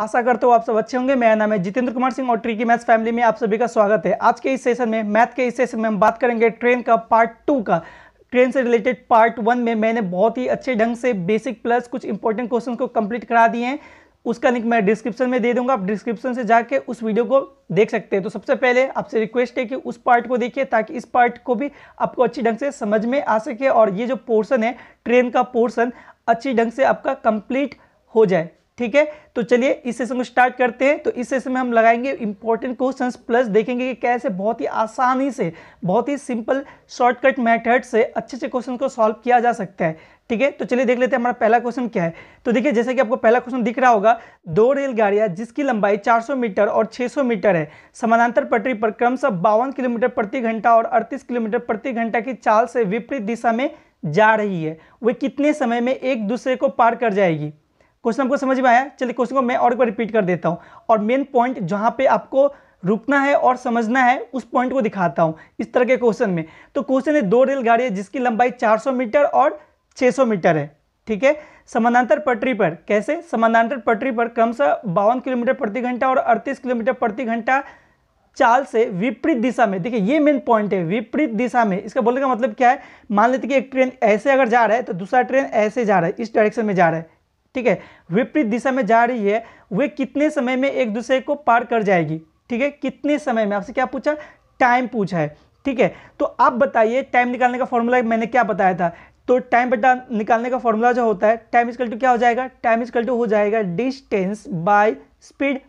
आशा करते हो आप सब अच्छे होंगे मेरा नाम है जितेंद्र कुमार सिंह और ट्रिकी मैथ्स फैमिली में आप सभी का स्वागत है आज के इस सेशन में मैथ के इस सेशन में हम बात करेंगे ट्रेन का पार्ट टू का ट्रेन से रिलेटेड पार्ट वन में मैंने बहुत ही अच्छे ढंग से बेसिक प्लस कुछ इंपॉर्टेंट क्वेश्चन को कंप्लीट करा दिए हैं उसका लिंक मैं डिस्क्रिप्शन में दे दूंगा आप डिस्क्रिप्शन से जाके उस वीडियो को देख सकते हैं तो सबसे पहले आपसे रिक्वेस्ट है कि उस पार्ट को देखिए ताकि इस पार्ट को भी आपको अच्छी ढंग से समझ में आ सके और ये जो पोर्सन है ट्रेन का पोर्सन अच्छी ढंग से आपका कंप्लीट हो जाए ठीक है तो चलिए इस सेशन को स्टार्ट करते हैं तो इस सेशन में हम लगाएंगे इंपॉर्टेंट क्वेश्चंस प्लस देखेंगे कि कैसे बहुत ही आसानी से बहुत ही सिंपल शॉर्टकट मेथड से अच्छे से क्वेश्चन को सॉल्व किया जा सकता है ठीक है तो चलिए देख लेते हैं हमारा पहला क्वेश्चन क्या है तो देखिए जैसे कि आपको पहला क्वेश्चन दिख रहा होगा दो रेलगाड़ियां जिसकी लंबाई 400 मीटर और 600 मीटर है समानांतर पटरी पर क्रमशः बावन किलोमीटर प्रति घंटा और 38 किलोमीटर प्रति घंटा की चाल से विपरीत दिशा में जा रही है वे कितने समय में एक दूसरे को पार कर जाएगी क्वेश्चन आपको समझ में आया चलिए क्वेश्चन को मैं और एक बार रिपीट कर देता हूँ और मेन पॉइंट जहाँ पे आपको रुकना है और समझना है उस पॉइंट को दिखाता हूँ इस तरह के क्वेश्चन में तो क्वेश्चन है दो रेलगाड़ी है जिसकी लंबाई 400 मीटर और 600 मीटर है ठीक है समानांतर पटरी पर कैसे समानांतर पटरी पर क्रमशः बावन किलोमीटर प्रति घंटा और अड़तीस किलोमीटर प्रति घंटा चाल से विपरीत दिशा में देखिए ये मेन पॉइंट है विपरीत दिशा में इसका बोलने का मतलब क्या है मान लेते कि एक ट्रेन ऐसे अगर जा रहा है तो दूसरा ट्रेन ऐसे जा रहा है इस डायरेक्शन में जा रहा है ठीक है विपरीत दिशा में जा रही है वे कितने समय में एक दूसरे को पार कर जाएगी ठीक है कितने समय में आपसे क्या पूछा टाइम पूछा है ठीक है तो आप बताइए टाइम निकालने का फॉर्मूला मैंने क्या बताया था तो टाइम बटा निकालने का फॉर्मूला जो होता है टाइम इज टू क्या हो जाएगा टाइम इज टू हो जाएगा डिस्टेंस बाय स्पीड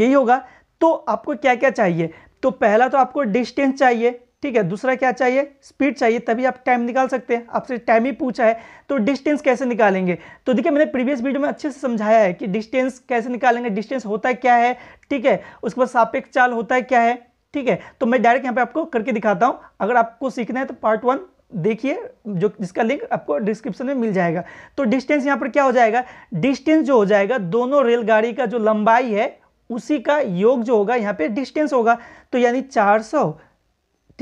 यही होगा तो आपको क्या क्या चाहिए तो पहला तो आपको डिस्टेंस चाहिए ठीक है दूसरा क्या चाहिए स्पीड चाहिए तभी आप टाइम निकाल सकते हैं आपसे टाइम ही पूछा है तो डिस्टेंस कैसे निकालेंगे तो देखिए मैंने प्रीवियस वीडियो में अच्छे से समझाया है कि डिस्टेंस कैसे निकालेंगे डिस्टेंस होता है क्या है ठीक है उसके बाद सापेक्ष चाल होता है क्या है ठीक है तो मैं डायरेक्ट यहाँ पर आपको करके दिखाता हूँ अगर आपको सीखना है तो पार्ट वन देखिए जो जिसका लिंक आपको डिस्क्रिप्शन में मिल जाएगा तो डिस्टेंस यहाँ पर क्या हो जाएगा डिस्टेंस जो हो जाएगा दोनों रेलगाड़ी का जो लंबाई है उसी का योग जो होगा यहाँ पे डिस्टेंस होगा तो यानी 400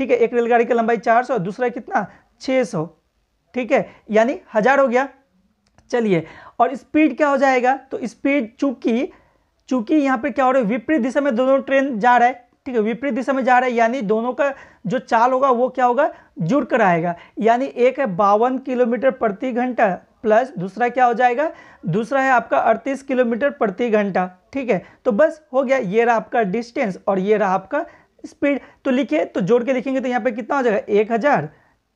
ठीक है एक रेलगाड़ी की लंबाई चार सौ दूसरा कितना छ सौ ठीक है यानी हज़ार हो गया चलिए और स्पीड क्या हो जाएगा तो स्पीड चूंकि चूंकि यहाँ पे क्या हो रहा है विपरीत दिशा में दोनों ट्रेन जा रहा है ठीक है विपरीत दिशा में जा रहा है यानी दोनों का जो चाल होगा वो क्या होगा जुड़ कर आएगा यानी एक है बावन किलोमीटर प्रति घंटा प्लस दूसरा क्या हो जाएगा दूसरा है आपका 38 किलोमीटर प्रति घंटा ठीक है तो बस हो गया ये रहा आपका डिस्टेंस और ये रहा आपका स्पीड तो लिखिए तो जोड़ के लिखेंगे तो यहाँ पे कितना हो जाएगा एक हज़ार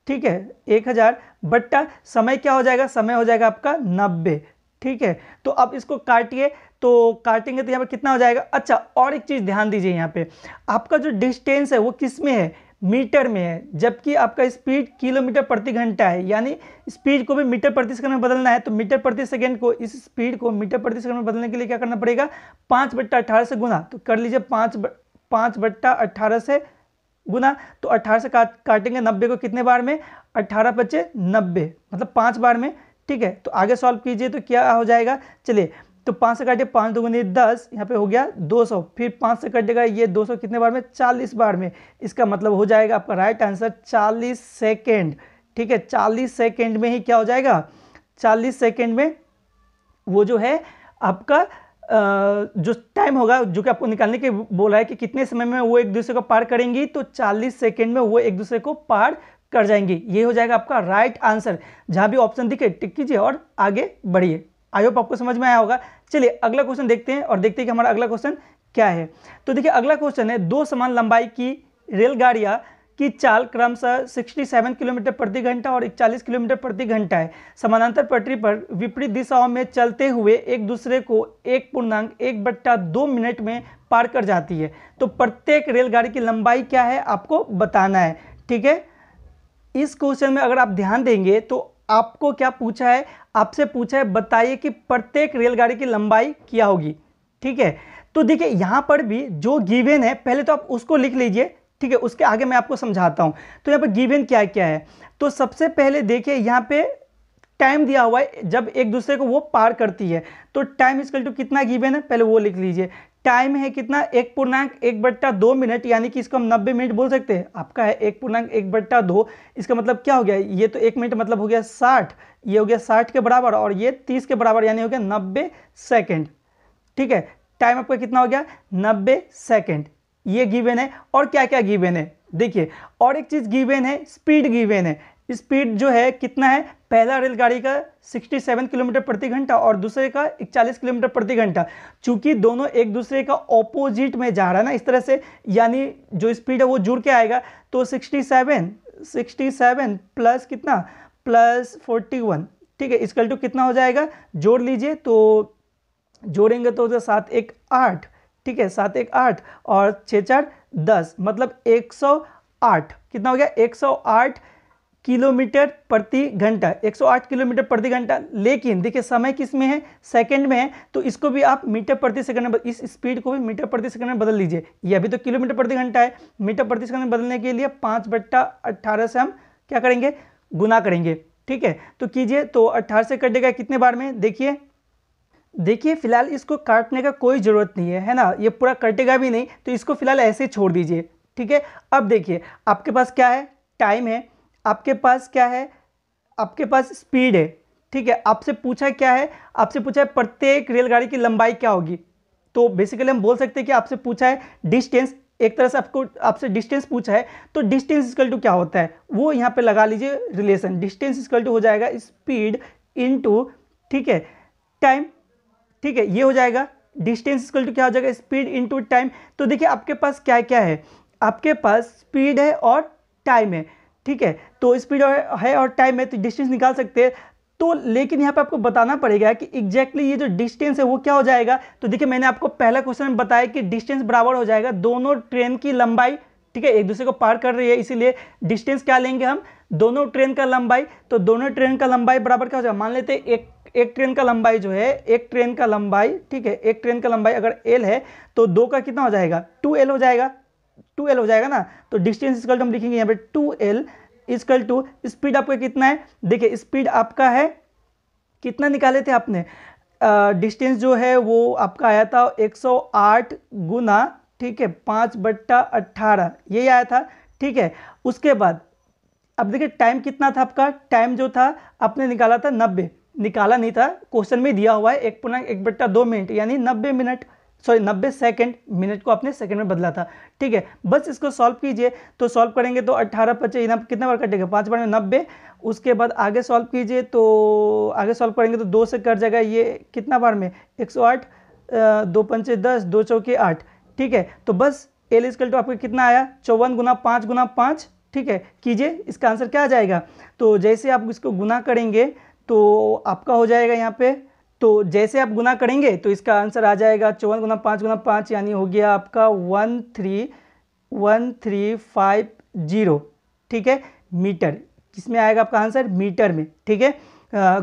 ठीक है एक हज़ार बट्टा समय क्या हो जाएगा समय हो जाएगा आपका नब्बे ठीक है तो अब इसको काटिए तो काटेंगे तो यहाँ पर कितना हो जाएगा अच्छा और एक चीज़ ध्यान दीजिए यहाँ पे आपका जो डिस्टेंस है वो किस में है मीटर में है जबकि आपका स्पीड किलोमीटर प्रति घंटा है यानी स्पीड को भी मीटर प्रति सेकंड में बदलना है तो मीटर प्रति सेकंड को इस स्पीड को मीटर प्रति सेकंड में बदलने के लिए क्या करना पड़ेगा पाँच बट्टा अठारह से गुना तो कर लीजिए पाँच पाँच बट्टा अट्ठारह से गुना तो अट्ठारह से काट काटेंगे नब्बे को कितने बार में अट्ठारह पच्चे नब्बे मतलब पाँच बार में ठीक है तो आगे सॉल्व कीजिए तो क्या हो जाएगा चलिए तो पाँच से काटे पाँच दोगुने दस यहाँ पे हो गया दो सौ फिर पाँच से कटेगा ये दो सौ कितने बार में चालीस बार में इसका मतलब हो जाएगा आपका राइट आंसर चालीस सेकेंड ठीक है चालीस सेकेंड में ही क्या हो जाएगा चालीस सेकेंड में वो जो है आपका जो टाइम होगा जो कि आपको निकालने के बोला है कि कितने समय में वो एक दूसरे को पार करेंगी तो 40 सेकेंड में वो एक दूसरे को पार कर जाएंगी ये हो जाएगा आपका राइट आंसर जहाँ भी ऑप्शन दिखे टिक कीजिए और आगे बढ़िए आई होप आपको समझ में आया होगा चलिए अगला क्वेश्चन देखते हैं और देखते हैं कि हमारा अगला क्वेश्चन क्या है तो देखिए अगला क्वेश्चन है दो समान लंबाई की रेलगाड़ियाँ की चाल क्रमशः 67 किलोमीटर प्रति घंटा और 41 किलोमीटर प्रति घंटा है समानांतर पटरी पर विपरीत दिशाओं में चलते हुए एक दूसरे को एक पूर्णांक एक बट्टा दो मिनट में पार कर जाती है तो प्रत्येक रेलगाड़ी की लंबाई क्या है आपको बताना है ठीक है इस क्वेश्चन में अगर आप ध्यान देंगे तो आपको क्या पूछा है आपसे पूछा है बताइए कि प्रत्येक रेलगाड़ी की लंबाई क्या होगी ठीक है तो देखिए यहाँ पर भी जो गिवेन है पहले तो आप उसको लिख लीजिए ठीक है उसके आगे मैं आपको समझाता हूँ तो यहाँ पर गिवन क्या क्या है तो सबसे पहले देखिए यहाँ पे टाइम दिया हुआ है जब एक दूसरे को वो पार करती है तो टाइम इसकल टू कितना गिवन है पहले वो लिख लीजिए टाइम है कितना एक पूर्णांक एक बट्टा दो मिनट यानी कि इसको हम नब्बे मिनट बोल सकते हैं आपका है एक पूर्णांक एक बट्टा दो इसका मतलब क्या हो गया ये तो एक मिनट मतलब हो गया साठ ये हो गया साठ के बराबर और ये तीस के बराबर यानी हो गया नब्बे सेकेंड ठीक है टाइम आपका कितना हो गया नब्बे सेकेंड ये गिवेन है और क्या क्या गिवेन है देखिए और एक चीज़ गिवेन है स्पीड गिवेन है स्पीड जो है कितना है पहला रेलगाड़ी का 67 किलोमीटर प्रति घंटा और दूसरे का 41 किलोमीटर प्रति घंटा चूंकि दोनों एक दूसरे का ऑपोजिट में जा रहा है ना इस तरह से यानी जो स्पीड है वो जुड़ के आएगा तो 67 67 प्लस कितना प्लस 41 ठीक है इसकल टू कितना हो जाएगा जोड़ लीजिए तो जोड़ेंगे तो सात एक आठ ठीक है सात एक आठ और छः चार दस मतलब एक सौ आठ कितना हो गया एक सौ आठ किलोमीटर प्रति घंटा 108 किलोमीटर प्रति घंटा लेकिन देखिए समय किस में है सेकंड में है तो इसको भी आप मीटर प्रति सेकंड में इस स्पीड को भी मीटर प्रति सेकंड में बदल लीजिए यह भी तो किलोमीटर प्रति घंटा है मीटर प्रति सेकंड में बदलने के लिए पाँच बट्टा अट्ठारह से हम क्या करेंगे गुना करेंगे ठीक है तो कीजिए तो अट्ठारह से कर देगा कितने बार में देखिए देखिए फिलहाल इसको काटने का कोई ज़रूरत नहीं है है ना ये पूरा कटेगा भी नहीं तो इसको फिलहाल ऐसे छोड़ दीजिए ठीक है अब देखिए आपके पास क्या है टाइम है आपके पास क्या है आपके पास स्पीड है ठीक है आपसे पूछा क्या है आपसे पूछा है प्रत्येक रेलगाड़ी की लंबाई क्या होगी तो बेसिकली हम बोल सकते हैं कि आपसे पूछा है डिस्टेंस एक तरह से आपको आपसे डिस्टेंस पूछा है तो डिस्टेंस इक्वल टू क्या होता है वो यहाँ पे लगा लीजिए रिलेशन डिस्टेंस इक्वल टू हो जाएगा स्पीड इनटू ठीक है टाइम ठीक है ये हो जाएगा डिस्टेंस इक्वल टू क्या हो जाएगा स्पीड टू टाइम तो देखिए आपके पास क्या क्या है आपके पास स्पीड है और टाइम है ठीक है तो स्पीड है और टाइम है तो डिस्टेंस निकाल सकते हैं तो लेकिन यहाँ पे आपको बताना पड़ेगा कि एग्जैक्टली ये जो डिस्टेंस है वो क्या हो जाएगा तो देखिए मैंने आपको पहला क्वेश्चन में बताया कि डिस्टेंस बराबर हो जाएगा दोनों ट्रेन की लंबाई ठीक है एक दूसरे को पार कर रही है इसीलिए डिस्टेंस क्या लेंगे हम दोनों ट्रेन का लंबाई तो दोनों ट्रेन का लंबाई बराबर क्या हो जाएगा मान लेते हैं एक एक ट्रेन का लंबाई जो है एक ट्रेन का लंबाई ठीक है एक ट्रेन का लंबाई अगर एल है तो दो का कितना हो जाएगा टू एल हो जाएगा टू एल हो जाएगा ना तो डिस्टेंस इसकल हम लिखेंगे यहाँ पर two L is equal to speed आपका कितना है देखिए स्पीड आपका है कितना निकाले थे आपने डिस्टेंस जो है वो आपका आया था 108 गुना ठीक है पाँच बट्टा अट्ठारह यही आया था ठीक है उसके बाद अब देखिए टाइम कितना था आपका टाइम जो था आपने निकाला था नब्बे निकाला नहीं था क्वेश्चन में दिया हुआ है एक पुनः एक बट्टा दो मिनट यानी नब्बे मिनट सॉरी नब्बे सेकंड मिनट को आपने सेकंड में बदला था ठीक है बस इसको सॉल्व कीजिए तो सॉल्व करेंगे तो अट्ठारह पच्चीस यहाँ कितना बार कटेगा पाँच बार में नब्बे उसके बाद आगे सॉल्व कीजिए तो आगे सॉल्व करेंगे तो दो से कट जाएगा ये कितना बार में एक सौ आठ दो पंचे दस दो चौके आठ ठीक है तो बस एल स्कल टू आपका कितना आया चौवन गुना पाँच गुना पाँच ठीक है कीजिए इसका आंसर क्या आ जाएगा तो जैसे आप इसको गुना करेंगे तो आपका हो जाएगा यहाँ पे तो जैसे आप गुना करेंगे तो इसका आंसर आ जाएगा चौवन गुना पाँच गुना पाँच यानी हो गया आपका one three one three five zero ठीक है मीटर किसमें आएगा आपका आंसर मीटर में ठीक है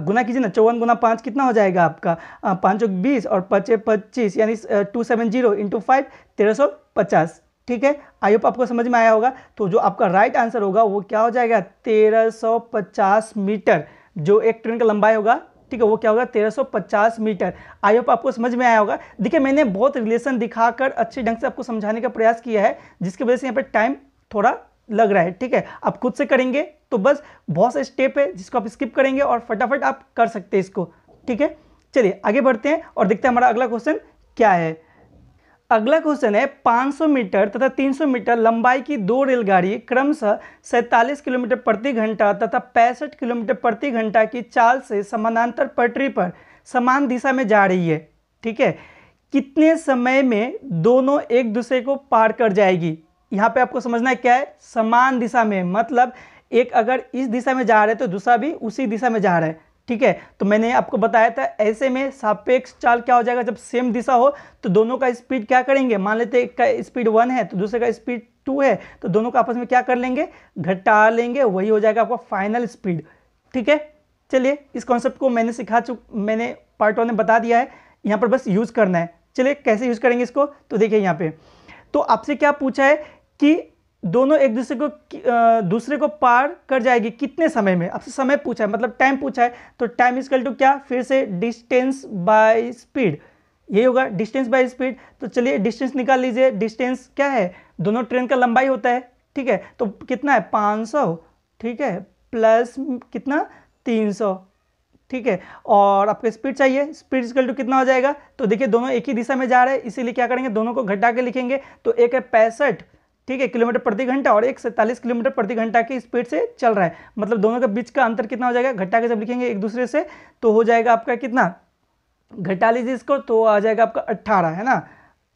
गुना कीजिए ना चौवन गुना पाँच कितना हो जाएगा आपका पाँच सौ बीस और पचे पच्चीस यानी two seven zero into five तेरह सौ पचास ठीक है आई होप आपको समझ में आया होगा तो जो आपका राइट आंसर होगा वो क्या हो जाएगा तेरह सौ पचास मीटर जो एक ट्रेन का लंबाई होगा ठीक है वो क्या होगा 1350 मीटर आई होप आपको समझ में आया होगा देखिए मैंने बहुत रिलेशन दिखाकर अच्छे ढंग से आपको समझाने का प्रयास किया है जिसकी वजह से यहाँ पर टाइम थोड़ा लग रहा है ठीक है आप खुद से करेंगे तो बस बहुत से स्टेप है जिसको आप स्किप करेंगे और फटाफट आप कर सकते हैं इसको ठीक है चलिए आगे बढ़ते हैं और देखते हैं हमारा अगला क्वेश्चन क्या है अगला क्वेश्चन है 500 मीटर तथा 300 मीटर लंबाई की दो रेलगाड़ी क्रमशः सैंतालीस किलोमीटर प्रति घंटा तथा पैंसठ किलोमीटर प्रति घंटा की चाल से समानांतर पटरी पर समान दिशा में जा रही है ठीक है कितने समय में दोनों एक दूसरे को पार कर जाएगी यहाँ पे आपको समझना है क्या है समान दिशा में मतलब एक अगर इस दिशा में जा रहे हैं तो दूसरा भी उसी दिशा में जा रहा है ठीक है तो मैंने आपको बताया था ऐसे में सापेक्ष चाल क्या हो जाएगा जब सेम दिशा हो तो दोनों का स्पीड क्या करेंगे मान लेते एक का स्पीड वन है तो दूसरे का स्पीड टू है तो दोनों का आपस में क्या कर लेंगे घटा लेंगे वही हो जाएगा आपका फाइनल स्पीड ठीक है चलिए इस कॉन्सेप्ट को मैंने सिखा चुक मैंने पार्ट वन में बता दिया है यहाँ पर बस यूज़ करना है चलिए कैसे यूज़ करेंगे इसको तो देखिए यहाँ पे तो आपसे क्या पूछा है कि दोनों एक दूसरे को दूसरे को पार कर जाएगी कितने समय में आपसे समय पूछा है मतलब टाइम पूछा है तो टाइम कल टू क्या फिर से डिस्टेंस बाय स्पीड यही होगा डिस्टेंस बाय स्पीड तो चलिए डिस्टेंस निकाल लीजिए डिस्टेंस क्या है दोनों ट्रेन का लंबाई होता है ठीक है तो कितना है पाँच सौ ठीक है प्लस कितना तीन सौ ठीक है और आपको स्पीड चाहिए स्पीड इजकल टू कितना हो जाएगा तो देखिए दोनों एक ही दिशा में जा रहे हैं इसीलिए क्या करेंगे दोनों को घटा के लिखेंगे तो एक है पैंसठ ठीक है किलोमीटर प्रति घंटा और एक सैंतालीस किलोमीटर प्रति घंटा की स्पीड से चल रहा है मतलब दोनों के बीच का अंतर कितना हो जाएगा घटा के जब लिखेंगे एक दूसरे से तो हो जाएगा आपका कितना घटा लीजिए इसको तो आ जाएगा आपका अट्ठारह है ना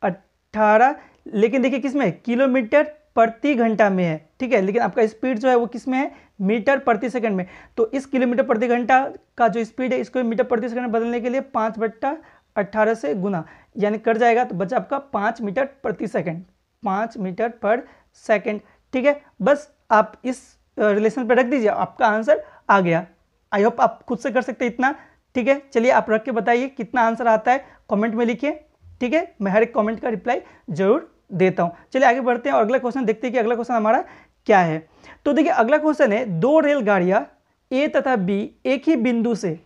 अट्ठारह लेकिन देखिए किस में किलोमीटर प्रति घंटा में है ठीक है लेकिन आपका स्पीड जो है वो किस में है मीटर प्रति सेकंड में तो इस किलोमीटर प्रति घंटा का जो स्पीड है इसको मीटर प्रति सेकंड में बदलने के लिए पाँच बट्टा अट्ठारह से गुना यानी कर जाएगा तो बचा आपका पाँच मीटर प्रति सेकंड पाँच मीटर पर सेकेंड ठीक है बस आप इस रिलेशन पर रख दीजिए आपका आंसर आ गया आई होप आप खुद से कर सकते हैं इतना ठीक है चलिए आप रख के बताइए कितना आंसर आता है कमेंट में लिखिए ठीक है मैं हर एक कॉमेंट का रिप्लाई जरूर देता हूँ चलिए आगे बढ़ते हैं और अगला क्वेश्चन देखते हैं कि अगला क्वेश्चन हमारा क्या है तो देखिए अगला क्वेश्चन है दो रेलगाड़ियाँ ए तथा बी एक ही बिंदु से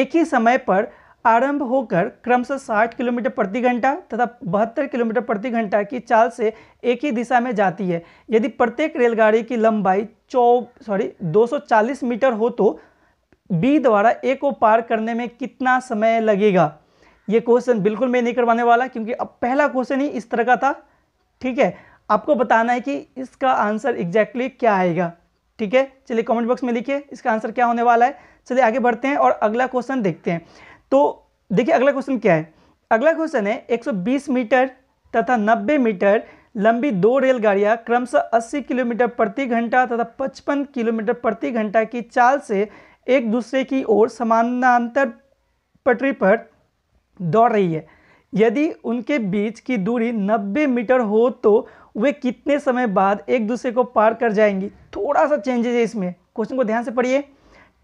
एक ही समय पर आरंभ होकर क्रमशः साठ किलोमीटर प्रति घंटा तथा बहत्तर किलोमीटर प्रति घंटा की चाल से एक ही दिशा में जाती है यदि प्रत्येक रेलगाड़ी की लंबाई चौ सॉरी 240 मीटर हो तो बी द्वारा ए को पार करने में कितना समय लगेगा ये क्वेश्चन बिल्कुल मैं नहीं करवाने वाला क्योंकि अब पहला क्वेश्चन ही इस तरह का था ठीक है आपको बताना है कि इसका आंसर एग्जैक्टली exactly क्या आएगा ठीक है चलिए कमेंट बॉक्स में लिखिए इसका आंसर क्या होने वाला है चलिए आगे बढ़ते हैं और अगला क्वेश्चन देखते हैं तो देखिए अगला क्वेश्चन क्या है अगला क्वेश्चन है 120 मीटर तथा 90 मीटर लंबी दो रेलगाड़ियां क्रमशः 80 किलोमीटर प्रति घंटा तथा 55 किलोमीटर प्रति घंटा की चाल से एक दूसरे की ओर समानांतर पटरी पर दौड़ रही है यदि उनके बीच की दूरी 90 मीटर हो तो वे कितने समय बाद एक दूसरे को पार कर जाएंगी थोड़ा सा चेंजेज है इसमें क्वेश्चन को ध्यान से पढ़िए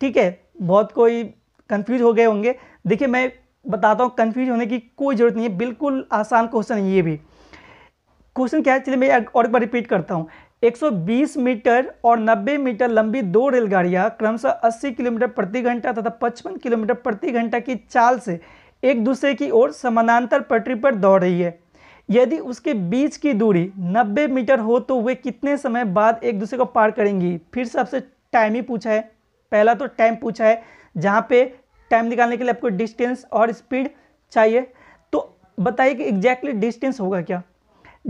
ठीक है बहुत कोई कंफ्यूज हो गए होंगे देखिए मैं बताता हूँ कन्फ्यूज होने की कोई ज़रूरत नहीं है बिल्कुल आसान क्वेश्चन है ये भी क्वेश्चन क्या है चलिए मैं और एक बार रिपीट करता हूँ 120 मीटर और 90 मीटर लंबी दो रेलगाड़ियाँ क्रमशः 80 किलोमीटर प्रति घंटा तथा 55 किलोमीटर प्रति घंटा की चाल से एक दूसरे की ओर समानांतर पटरी पर दौड़ रही है यदि उसके बीच की दूरी 90 मीटर हो तो वे कितने समय बाद एक दूसरे को पार करेंगी फिर सबसे टाइम ही पूछा है पहला तो टाइम पूछा है जहाँ पे टाइम निकालने के लिए आपको डिस्टेंस और स्पीड चाहिए तो बताइए कि एग्जैक्टली डिस्टेंस होगा क्या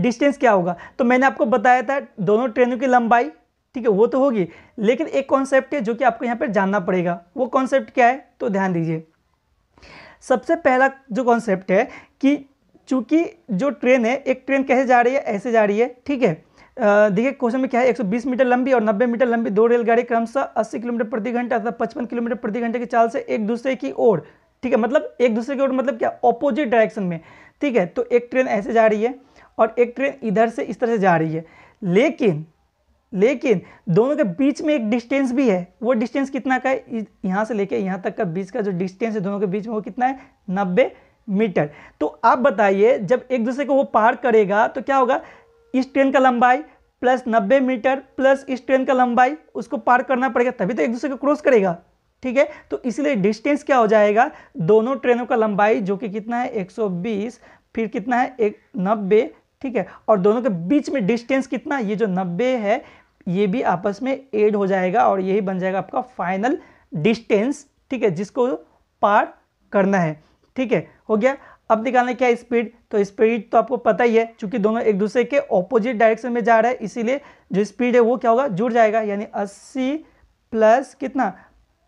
डिस्टेंस क्या होगा तो मैंने आपको बताया था दोनों ट्रेनों की लंबाई ठीक है वो तो होगी लेकिन एक कॉन्सेप्ट है जो कि आपको यहाँ पर जानना पड़ेगा वो कॉन्सेप्ट क्या है तो ध्यान दीजिए सबसे पहला जो कॉन्सेप्ट है कि चूंकि जो ट्रेन है एक ट्रेन कैसे जा रही है ऐसे जा रही है ठीक है देखिए क्वेश्चन में क्या है 120 मीटर लंबी और 90 मीटर लंबी दो रेलगाड़ी क्रमशः 80 किलोमीटर प्रति घंटा अथवा 55 किलोमीटर प्रति घंटे की चाल से एक दूसरे की ओर ठीक है मतलब एक दूसरे की ओर मतलब क्या ऑपोजिट डायरेक्शन में ठीक है तो एक ट्रेन ऐसे जा रही है और एक ट्रेन इधर से इस तरह से जा रही है लेकिन लेकिन दोनों के बीच में एक डिस्टेंस भी है वो डिस्टेंस कितना का है यहाँ से लेके यहाँ तक का बीच का जो डिस्टेंस है दोनों के बीच में वो कितना है नब्बे मीटर तो आप बताइए जब एक दूसरे को वो पार करेगा तो क्या होगा इस ट्रेन का लंबाई प्लस नब्बे मीटर प्लस इस ट्रेन का लंबाई उसको पार करना पड़ेगा तभी तो एक दूसरे को क्रॉस करेगा ठीक है तो इसलिए डिस्टेंस क्या हो जाएगा दोनों ट्रेनों का लंबाई जो कि कितना है 120 फिर कितना है एक नब्बे ठीक है और दोनों के बीच में डिस्टेंस कितना ये जो नब्बे है ये भी आपस में एड हो जाएगा और यही बन जाएगा आपका फाइनल डिस्टेंस ठीक है जिसको पार करना है ठीक है हो गया अब निकालने क्या स्पीड तो स्पीड तो आपको पता ही है क्योंकि दोनों एक दूसरे के ऑपोजिट डायरेक्शन में जा रहा है इसीलिए जो स्पीड है वो क्या होगा जुड़ जाएगा यानी अस्सी प्लस कितना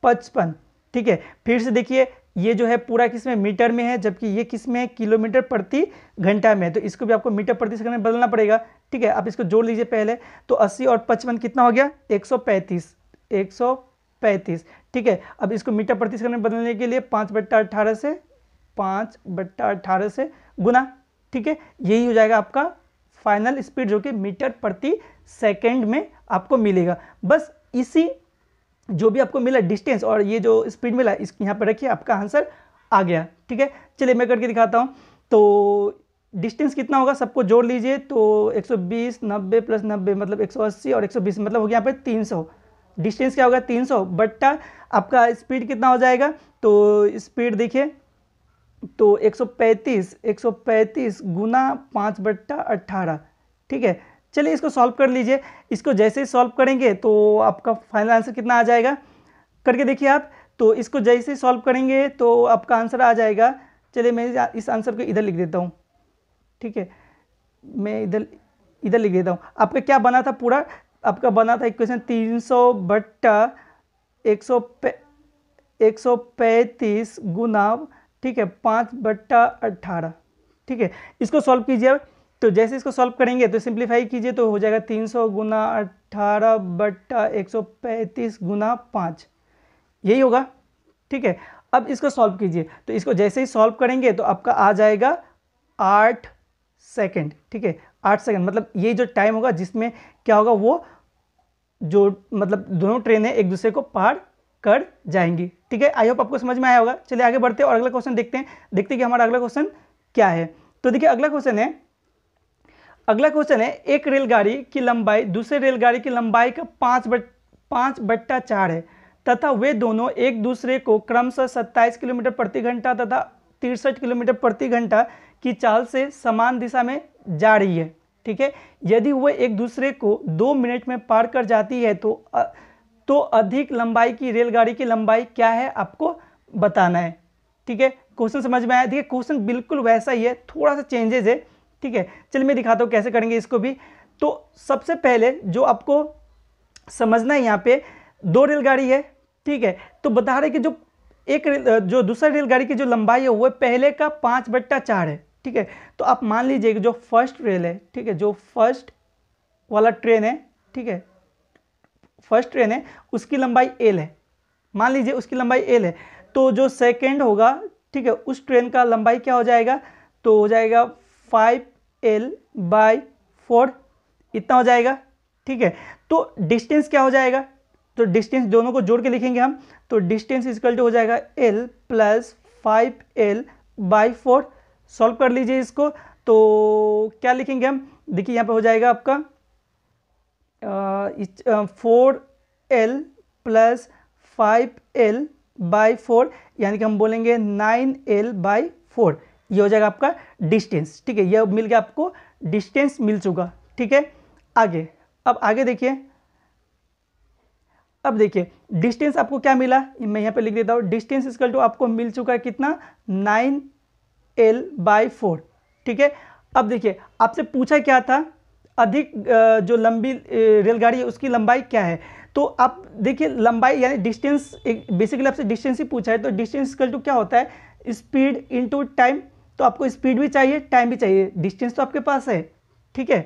पचपन ठीक है फिर से देखिए ये जो है पूरा किसमें मीटर में है जबकि ये किस में किलोमीटर प्रति घंटा में है तो इसको भी आपको मीटर प्रति सेकंड में बदलना पड़ेगा ठीक है आप इसको जोड़ लीजिए पहले तो 80 और 55 कितना हो गया 135 135 ठीक है अब इसको मीटर प्रति सेकंड में बदलने के लिए पाँच बट्टा अट्ठारह से पाँच बट्टा अट्ठारह से गुना ठीक है यही हो जाएगा आपका फाइनल स्पीड जो कि मीटर प्रति सेकेंड में आपको मिलेगा बस इसी जो भी आपको मिला डिस्टेंस और ये जो स्पीड मिला इस यहाँ पर रखिए आपका आंसर आ गया ठीक है चलिए मैं करके दिखाता हूँ तो डिस्टेंस कितना होगा सबको जोड़ लीजिए तो 120 90 प्लस 90 मतलब 180 और 120 मतलब हो गया यहाँ पर 300 डिस्टेंस क्या होगा 300 बट्टा आपका स्पीड कितना हो जाएगा तो स्पीड देखिए तो 135 135 गुना पाँच बट्टा अट्ठारह ठीक है चलिए इसको सॉल्व कर लीजिए इसको जैसे ही सॉल्व करेंगे तो आपका फाइनल आंसर कितना आ जाएगा करके देखिए आप तो इसको जैसे ही सॉल्व करेंगे तो आपका आंसर आ जाएगा चलिए मैं इस आंसर को इधर लिख देता हूँ ठीक है मैं इधर इधर लिख देता हूँ आपका क्या बना था पूरा आपका बना था इक्वेशन तीन सौ बट्टा एक सौ पैंतीस गुना ठीक है पाँच बट्टा अट्ठारह ठीक है इसको सॉल्व कीजिए तो जैसे इसको सॉल्व करेंगे तो सिंप्लीफाई कीजिए तो हो जाएगा तीन सौ गुना अट्ठारह बट्टा एक सौ पैंतीस गुना पाँच यही होगा ठीक है अब इसको सॉल्व कीजिए तो इसको जैसे ही सॉल्व करेंगे तो आपका आ जाएगा आठ सेकेंड ठीक है आठ सेकेंड मतलब ये जो टाइम होगा जिसमें क्या होगा वो जो मतलब दोनों ट्रेनें एक दूसरे को पार कर जाएंगे ठीक है आई होप आपको समझ में आया होगा चलिए आगे बढ़ते हैं और अगला क्वेश्चन देखते हैं देखते हैं कि हमारा अगला क्वेश्चन क्या है तो देखिए अगला क्वेश्चन है अगला क्वेश्चन है एक रेलगाड़ी की लंबाई दूसरे रेलगाड़ी की लंबाई का पाँच बट पाँच बट्टा चार है तथा वे दोनों एक दूसरे को क्रमशः सत्ताईस किलोमीटर प्रति घंटा तथा तिरसठ किलोमीटर प्रति घंटा की चाल से समान दिशा में जा रही है ठीक है यदि वह एक दूसरे को दो मिनट में पार कर जाती है तो तो अधिक लंबाई की रेलगाड़ी की लंबाई क्या है आपको बताना है ठीक है क्वेश्चन समझ में आया देखिए क्वेश्चन बिल्कुल वैसा ही है थोड़ा सा चेंजेज है ठीक है चलिए मैं दिखाता हूँ कैसे करेंगे इसको भी तो सबसे पहले जो आपको समझना है यहाँ पे दो रेलगाड़ी है ठीक है तो बता रहे कि जो एक जो दूसरा रेलगाड़ी की जो लंबाई है वो पहले का पाँच बट्टा चार है ठीक है तो आप मान लीजिए कि जो फर्स्ट रेल है ठीक है जो फर्स्ट वाला ट्रेन है ठीक है फर्स्ट ट्रेन है उसकी लंबाई एल है मान लीजिए उसकी लंबाई एल है तो जो सेकेंड होगा ठीक है उस ट्रेन का लंबाई क्या हो जाएगा तो हो जाएगा फाइव एल बाई फोर इतना हो जाएगा ठीक है तो डिस्टेंस क्या हो जाएगा तो डिस्टेंस दोनों को जोड़ के लिखेंगे हम तो डिस्टेंस इजकल टू हो जाएगा L plus five L by four solve कर लीजिए इसको तो क्या लिखेंगे हम देखिए यहाँ पे हो जाएगा आपका four L plus five L by four यानी कि हम बोलेंगे नाइन एल बाई फोर ये हो जाएगा आपका डिस्टेंस ठीक है यह मिल गया आपको डिस्टेंस मिल चुका ठीक है आगे अब आगे देखिए अब देखिए डिस्टेंस आपको क्या मिला मैं यहाँ पे लिख देता हूँ डिस्टेंस इसकल टू आपको मिल चुका है कितना नाइन एल बाई फोर ठीक है अब देखिए आपसे पूछा क्या था अधिक जो लंबी रेलगाड़ी है उसकी लंबाई क्या है तो आप देखिए लंबाई यानी डिस्टेंस एक बेसिकली आपसे डिस्टेंस ही पूछा है तो डिस्टेंस कल टू क्या होता है स्पीड इंटू टाइम तो आपको स्पीड भी चाहिए टाइम भी चाहिए डिस्टेंस तो आपके पास है ठीक है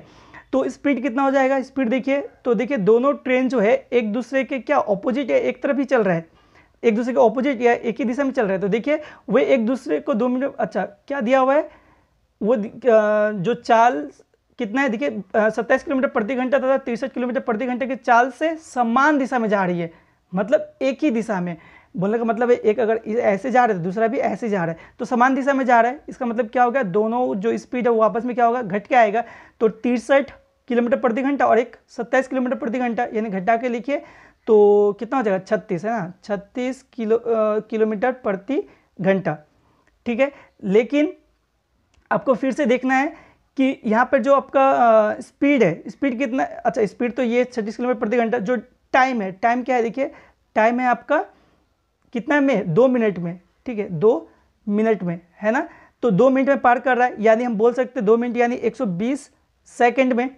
तो स्पीड कितना हो जाएगा स्पीड देखिए तो देखिए दोनों ट्रेन जो है एक दूसरे के क्या ऑपोजिट या एक तरफ ही चल रहा है एक दूसरे के ऑपोजिट या एक ही दिशा में चल रहा है तो देखिए वे एक दूसरे को दो मिनट अच्छा क्या दिया हुआ है वो जो चाल कितना है देखिए सत्ताईस किलोमीटर प्रति घंटा तथा तिरसठ किलोमीटर प्रति घंटे की चाल से समान दिशा में जा रही है मतलब एक ही दिशा में बोलने का मतलब है एक अगर ऐसे जा रहे थे दूसरा भी ऐसे जा रहा है तो समान दिशा में जा रहा है इसका मतलब क्या होगा दोनों जो स्पीड है वो आपस में क्या होगा घट के आएगा तो तिरसठ किलोमीटर प्रति घंटा और एक सत्ताईस किलोमीटर प्रति घंटा यानी घटा के लिखिए तो कितना हो जाएगा छत्तीस है ना छत्तीस किलो किलोमीटर प्रति घंटा ठीक है लेकिन आपको फिर से देखना है कि यहाँ पर जो आपका स्पीड है स्पीड कितना अच्छा स्पीड तो ये छत्तीस किलोमीटर प्रति घंटा जो टाइम है टाइम क्या है देखिए टाइम है आपका कितना में दो मिनट में ठीक है दो मिनट में है ना तो दो मिनट में पार कर रहा है यानी हम बोल सकते हैं दो मिनट यानी 120 सेकंड में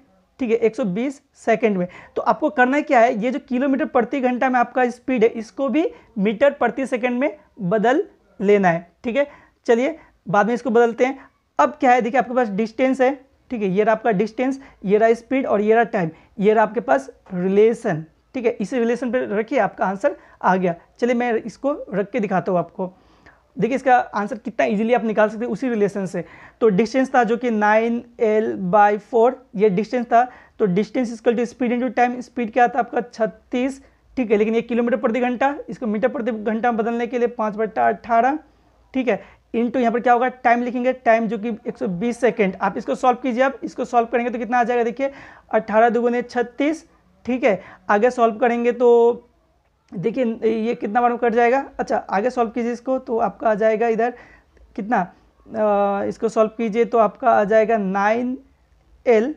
ठीक है 120 सेकंड में तो आपको करना क्या है ये जो किलोमीटर प्रति घंटा में आपका स्पीड है इसको भी मीटर प्रति सेकंड में बदल लेना है ठीक है चलिए बाद में इसको बदलते हैं अब क्या है देखिए आपके पास डिस्टेंस है ठीक है ये रहा आपका डिस्टेंस ये रहा स्पीड और ये रहा टाइम ये रहा आपके पास रिलेशन ठीक है इसी रिलेशन पर रखिए आपका आंसर आ गया चलिए मैं इसको रख के दिखाता हूँ आपको देखिए इसका आंसर कितना इजीली आप निकाल सकते हैं उसी रिलेशन से तो डिस्टेंस था जो कि नाइन एल बाई फोर यह डिस्टेंस था तो distance is equal to speed into time speed क्या था आपका छत्तीस ठीक है लेकिन ये किलोमीटर प्रति घंटा इसको मीटर प्रति घंटा बदलने के लिए पाँच बट्टा अट्ठारह ठीक है इंटू यहाँ पर क्या होगा टाइम लिखेंगे टाइम जो कि 120 सेकंड आप इसको सॉल्व कीजिए आप इसको सॉल्व करेंगे तो कितना आ जाएगा देखिए अट्ठारह दुगुने छत्तीस ठीक है आगे सॉल्व करेंगे तो देखिए ये कितना बार में कट जाएगा अच्छा आगे सॉल्व कीजिए इसको तो आपका आ जाएगा इधर कितना आ, इसको सॉल्व कीजिए तो आपका आ जाएगा नाइन एल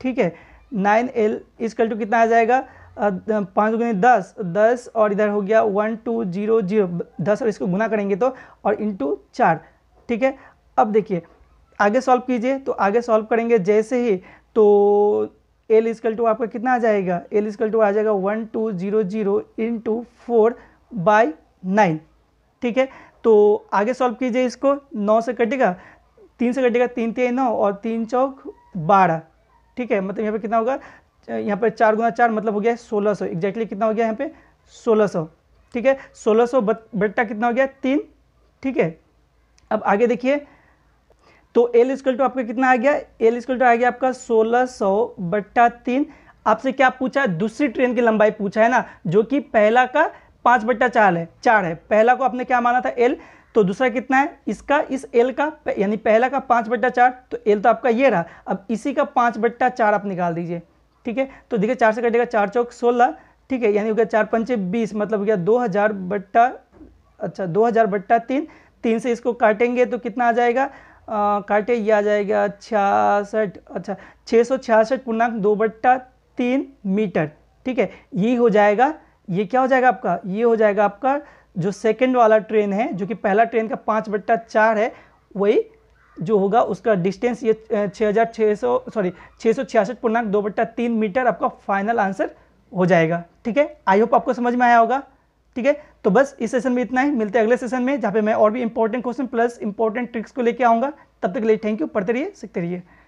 ठीक है नाइन एल इसकल टू कितना आ जाएगा पाँच गुने दस दस और इधर हो गया वन टू जीरो जीरो दस और इसको गुना करेंगे तो और इंटू चार ठीक है अब देखिए आगे सॉल्व कीजिए तो आगे सॉल्व करेंगे जैसे ही तो एल स्क्ल टू आपका कितना आ जाएगा एल स्क्ल टू आ जाएगा one two zero zero into four by nine ठीक है तो आगे सॉल्व कीजिए इसको नौ से कटेगा तीन से कटेगा तीन तीन नौ और तीन चौक बारह ठीक है मतलब यहाँ पे कितना होगा तो यहाँ पर चार गुना चार मतलब हो गया सोलह सौ एग्जैक्टली कितना हो गया यहाँ पे सोलह सौ ठीक है सोलह सौ बट्टा कितना हो गया तीन ठीक है अब आगे देखिए तो एल स्कल टू आपका कितना आ गया एल स्कल टू आ गया आपका सोलह सौ बट्टा तीन आपसे क्या पूछा है दूसरी ट्रेन की लंबाई पूछा है ना जो कि पहला का पाँच बट्टा चार है चार है पहला को आपने क्या माना था एल तो दूसरा कितना है इसका इस एल का यानी पहला का पाँच बट्टा चार तो एल तो आपका ये रहा अब इसी का पाँच बट्टा चार आप निकाल दीजिए ठीक है तो देखिए चार से कटेगा चार चौक सोलह ठीक है यानी हो गया चार पंचे बीस मतलब हो गया दो हज़ार बट्टा अच्छा दो हज़ार बट्टा तीन तीन से इसको काटेंगे तो कितना आ जाएगा आ, काटे ये आ जाएगा छियासठ अच्छा छः सौ छियासठ पूर्णांक दो बट्टा तीन मीटर ठीक है ये हो जाएगा ये क्या हो जाएगा आपका ये हो जाएगा आपका जो सेकेंड वाला ट्रेन है जो कि पहला ट्रेन का पाँच बट्टा चार है वही जो होगा उसका डिस्टेंस ये छः हज़ार छः सौ सॉरी छः सौ छियासठ पूर्णांक दो बट्टा तीन मीटर आपका फाइनल आंसर हो जाएगा ठीक है आई होप आपको समझ में आया होगा ठीक है तो बस इस सेशन में इतना ही मिलते हैं अगले सेशन में जहाँ पे मैं और भी important question plus important tricks को लेकर आऊँगा तब तक के लिए थैंक यू पढ़ते रहिए सीखते रहिए